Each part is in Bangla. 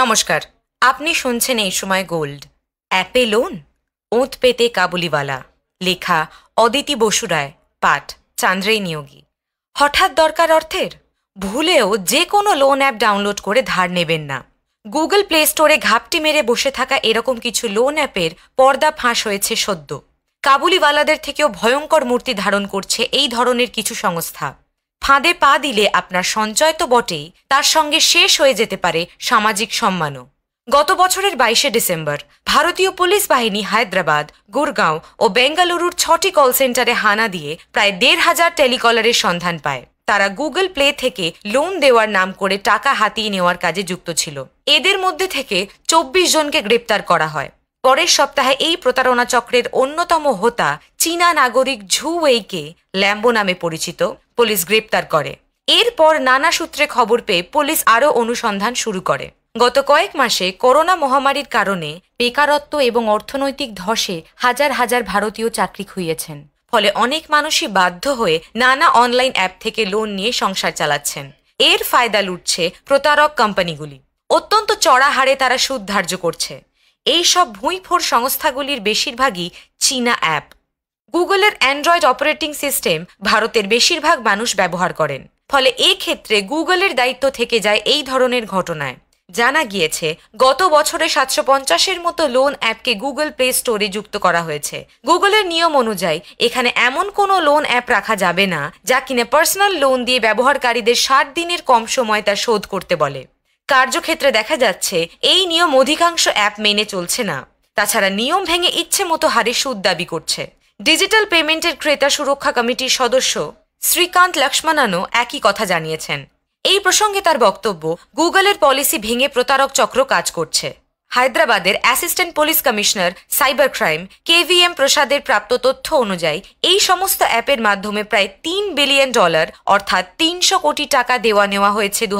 নমস্কার আপনি শুনছেন এই সময় গোল্ড অ্যাপে লোন ওঁত পেতে কাবুলিওয়ালা লেখা অদিতি বসুরায় পাঠ চান্দ্রেই নিয়োগী হঠাৎ দরকার অর্থের ভুলেও যে কোনো লোন অ্যাপ ডাউনলোড করে ধার নেবেন না গুগল প্লে স্টোরে ঘাপটি মেরে বসে থাকা এরকম কিছু লোন অ্যাপের পর্দা ফাঁস হয়েছে সদ্য কাবুলিওয়ালাদের থেকেও ভয়ঙ্কর মূর্তি ধারণ করছে এই ধরনের কিছু সংস্থা ফাঁদে পা দিলে আপনার সঞ্চয় তো বটেই তার সঙ্গে শেষ হয়ে যেতে পারে সামাজিক সম্মানও গত বছরের বাইশে ডিসেম্বর ভারতীয় পুলিশ বাহিনী হায়দ্রাবাদ গুরগাঁও ও বেঙ্গালুরুর ছটি কল সেন্টারে হানা দিয়ে প্রায় দেড় হাজার টেলিকলারের সন্ধান পায় তারা গুগল প্লে থেকে লোন দেওয়ার নাম করে টাকা হাতিয়ে নেওয়ার কাজে যুক্ত ছিল এদের মধ্যে থেকে চব্বিশ জনকে গ্রেপ্তার করা হয় পরের সপ্তাহে এই প্রতারণা চক্রের অন্যতম হোতা চীনা নাগরিক ঝু ওয়েইকে ল্যাম্বো নামে পরিচিত পুলিশ গ্রেপ্তার করে এরপর নানা সূত্রে খবর পেয়ে পুলিশ আরও অনুসন্ধান শুরু করে গত কয়েক মাসে করোনা মহামারীর কারণে বেকারত্ব এবং অর্থনৈতিক ধসে হাজার হাজার ভারতীয় চাকরি খুইয়েছেন ফলে অনেক মানুষই বাধ্য হয়ে নানা অনলাইন অ্যাপ থেকে লোন নিয়ে সংসার চালাচ্ছেন এর ফায়দা লুটছে প্রতারক কোম্পানিগুলি অত্যন্ত চড়া হারে তারা সুদ ধার্য করছে এই সব ভুঁইফোর সংস্থাগুলির বেশিরভাগই চীনা অ্যাপ গুগলের অ্যান্ড্রয়েড অপারেটিং সিস্টেম ভারতের বেশিরভাগ মানুষ ব্যবহার করেন ফলে এ ক্ষেত্রে গুগলের দায়িত্ব থেকে যায় এই ধরনের ঘটনায় জানা গিয়েছে গত বছরে সাতশো পঞ্চাশের মতো লোন অ্যাপকে গুগল প্লে স্টোরে যুক্ত করা হয়েছে গুগলের নিয়ম অনুযায়ী এখানে এমন কোনো লোন অ্যাপ রাখা যাবে না যা কিনা পার্সোনাল লোন দিয়ে ব্যবহারকারীদের ষাট দিনের কম সময় তা শোধ করতে বলে কার্যক্ষেত্রে দেখা যাচ্ছে এই নিয়ম অধিকাংশ অ্যাপ মেনে চলছে না তাছাড়া নিয়ম ভেঙে ইচ্ছে মতো হারে সুদ দাবি করছে ডিজিটাল পেমেন্টের ক্রেতা সুরক্ষা কমিটির সদস্য শ্রীকান্ত লক্ষ্মণানও একই কথা জানিয়েছেন এই প্রসঙ্গে তার বক্তব্য গুগলের পলিসি ভেঙে প্রতারক চক্র কাজ করছে হায়দ্রাবাদের assistant police commissioner cyber crime KVM প্রসাদের প্রাপ্ত তথ্য অনুযায়ী এই সমস্ত অ্যাপের মাধ্যমে প্রায় তিন বিলিয়ন ডলার অর্থাৎ তিনশো কোটি টাকা দেওয়া নেওয়া হয়েছে দু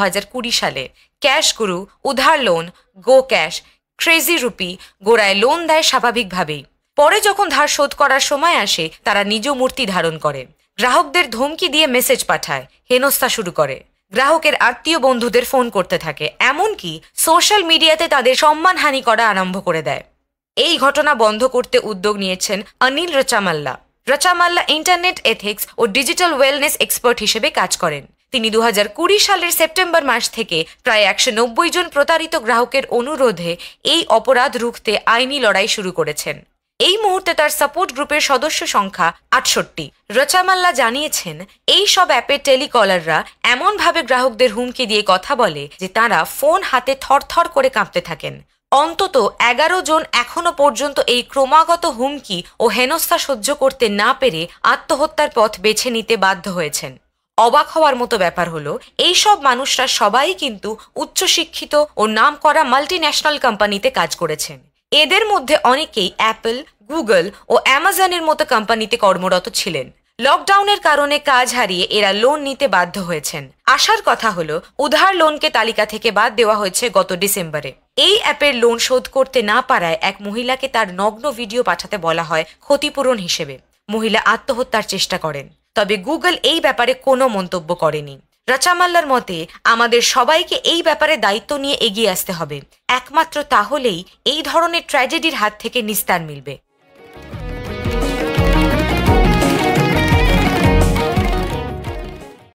সালে cash Guru Udhaar loan go cash crazy rupee গোড়ায় লোন দেয় স্বাভাবিকভাবেই পরে যখন ধার শোধ করার সময় আসে তারা নিজ মূর্তি ধারণ করে গ্রাহকদের ধমকি দিয়ে মেসেজ পাঠায় হেনস্থা শুরু করে গ্রাহকের আত্মীয় বন্ধুদের ফোন করতে থাকে এমনকি সোশ্যাল মিডিয়াতে তাদের সম্মানহানি করা আরম্ভ করে দেয় এই ঘটনা বন্ধ করতে উদ্যোগ নিয়েছেন অনিল রচামাল্লা রচামাল্লা ইন্টারনেট এথিক্স ও ডিজিটাল ওয়েলনেস এক্সপার্ট হিসেবে কাজ করেন তিনি দু সালের সেপ্টেম্বর মাস থেকে প্রায় একশো নব্বই জন প্রতারিত গ্রাহকের অনুরোধে এই অপরাধ রুখতে আইনি লড়াই শুরু করেছেন এই মুহূর্তে তার সাপোর্ট গ্রুপের সদস্য সংখ্যা আটষট্টি রচামাল্লা জানিয়েছেন এই সব অ্যাপের টেলিকলাররা এমনভাবে গ্রাহকদের হুমকি দিয়ে কথা বলে যে তারা ফোন হাতে থরথর করে কাঁপতে থাকেন অন্তত এগারো জন এখনও পর্যন্ত এই ক্রমাগত হুমকি ও হেনস্থা সহ্য করতে না পেরে আত্মহত্যার পথ বেছে নিতে বাধ্য হয়েছেন অবাক হওয়ার মতো ব্যাপার হলো এই সব মানুষরা সবাই কিন্তু উচ্চশিক্ষিত ও নাম করা মাল্টি ন্যাশনাল কোম্পানিতে কাজ করেছেন এদের মধ্যে অনেকেই অ্যাপল গুগল ও অ্যামাজনের মতো কোম্পানিতে কর্মরত ছিলেন লকডাউনের কারণে কাজ হারিয়ে এরা লোন নিতে বাধ্য হয়েছেন আসার কথা হলো উধার লোনকে তালিকা থেকে বাদ দেওয়া হয়েছে গত ডিসেম্বরে এই অ্যাপের লোন শোধ করতে না পারায় এক মহিলাকে তার নগ্ন ভিডিও পাঠাতে বলা হয় ক্ষতিপূরণ হিসেবে মহিলা আত্মহত্যার চেষ্টা করেন তবে গুগল এই ব্যাপারে কোনো মন্তব্য করেনি রাচামাল্লার মতে আমাদের সবাইকে এই ব্যাপারে দায়িত্ব নিয়ে এগিয়ে আসতে হবে একমাত্র তাহলেই এই ধরনের ট্র্যাজেডির হাত থেকে নিস্তার মিলবে